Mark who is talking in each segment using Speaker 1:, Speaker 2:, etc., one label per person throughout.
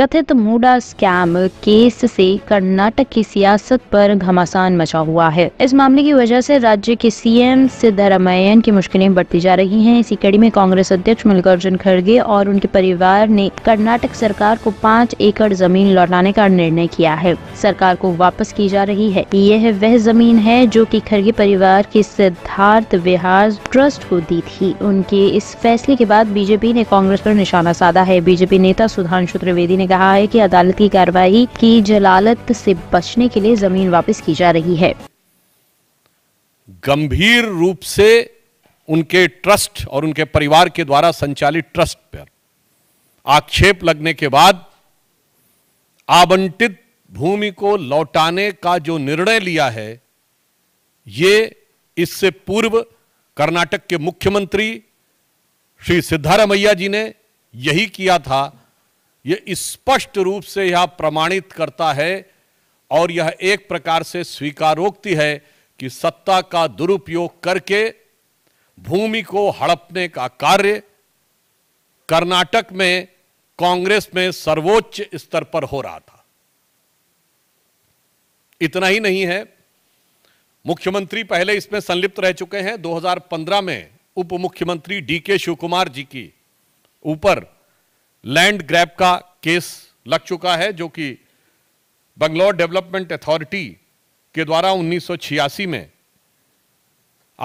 Speaker 1: कथित मूडा scam case से कर्नाटक की सियासत पर घमासान मचा हुआ है इस मामले की वजह से राज्य के सीएम सिद्धरामैयन की मुश्किलें बढ़ती जा रही हैं इसी कड़ी में कांग्रेस अध्यक्ष मल्लिकार्जुन खड़गे और उनके परिवार ने कर्नाटक सरकार को पाँच एकड़ जमीन लौटाने का निर्णय किया है सरकार को वापस की जा रही है यह वह जमीन है जो की खड़गे परिवार के सिद्धार्थ विहार ट्रस्ट को दी थी उनके इस फैसले के बाद बीजेपी ने कांग्रेस आरोप निशाना साधा है बीजेपी नेता सुधांशु त्रिवेदी ने रहा है कि अदालत की कार्रवाई की जलालत से बचने के लिए जमीन वापस की जा रही है
Speaker 2: गंभीर रूप से उनके ट्रस्ट और उनके परिवार के द्वारा संचालित ट्रस्ट पर आक्षेप लगने के बाद आवंटित भूमि को लौटाने का जो निर्णय लिया है ये इससे पूर्व कर्नाटक के मुख्यमंत्री श्री सिद्धारमैया जी ने यही किया था यह स्पष्ट रूप से यह प्रमाणित करता है और यह एक प्रकार से स्वीकारोक्ति है कि सत्ता का दुरुपयोग करके भूमि को हड़पने का कार्य कर्नाटक में कांग्रेस में सर्वोच्च स्तर पर हो रहा था इतना ही नहीं है मुख्यमंत्री पहले इसमें संलिप्त रह चुके हैं 2015 में उप मुख्यमंत्री डी के शिवकुमार जी की ऊपर लैंड ग्रैब का केस लग चुका है जो कि बंगलौर डेवलपमेंट अथॉरिटी के द्वारा 1986 में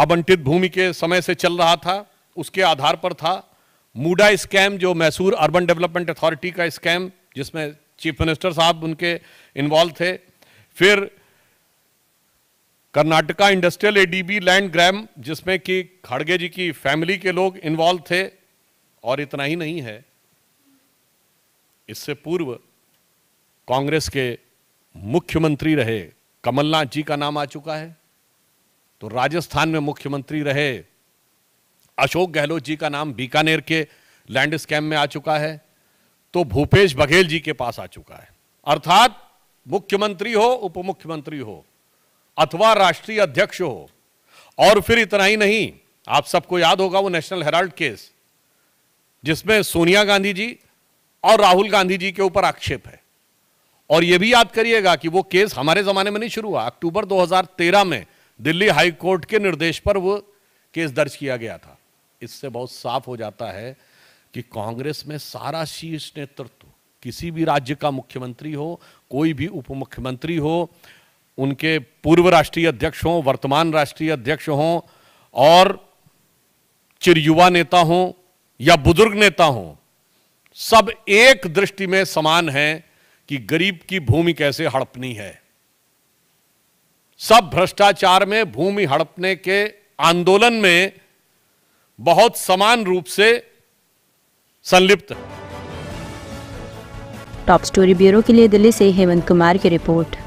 Speaker 2: आवंटित भूमि के समय से चल रहा था उसके आधार पर था मूडा स्कैम जो मैसूर अर्बन डेवलपमेंट अथॉरिटी का स्कैम जिसमें चीफ मिनिस्टर साहब उनके इन्वॉल्व थे फिर Karnataka industrial ADB land grab जिसमें कि खड़गे जी की फैमिली के लोग इन्वॉल्व थे और इतना ही नहीं है इससे पूर्व कांग्रेस के मुख्यमंत्री रहे कमलनाथ जी का नाम आ चुका है तो राजस्थान में मुख्यमंत्री रहे अशोक गहलोत जी का नाम बीकानेर के लैंड स्कैम में आ चुका है तो भूपेश बघेल जी के पास आ चुका है अर्थात मुख्यमंत्री हो उप मुख्यमंत्री हो अथवा राष्ट्रीय अध्यक्ष हो और फिर इतना ही नहीं आप सबको याद होगा वो नेशनल हेराल्ड केस जिसमें सोनिया गांधी जी और राहुल गांधी जी के ऊपर आक्षेप है और यह भी याद करिएगा कि वो केस हमारे जमाने में नहीं शुरू हुआ अक्टूबर 2013 में दिल्ली हाई कोर्ट के निर्देश पर वो केस दर्ज किया गया था इससे बहुत साफ हो जाता है कि कांग्रेस में सारा शीर्ष नेतृत्व किसी भी राज्य का मुख्यमंत्री हो कोई भी उप मुख्यमंत्री हो उनके पूर्व राष्ट्रीय अध्यक्ष हों वर्तमान राष्ट्रीय अध्यक्ष हों और चिर युवा नेता हों या बुजुर्ग नेता हों सब एक दृष्टि में समान हैं कि गरीब की भूमि कैसे हड़पनी है सब भ्रष्टाचार में भूमि हड़पने के आंदोलन में बहुत समान रूप से संलिप्त
Speaker 1: टॉप स्टोरी ब्यूरो के लिए दिल्ली से हेमंत कुमार की रिपोर्ट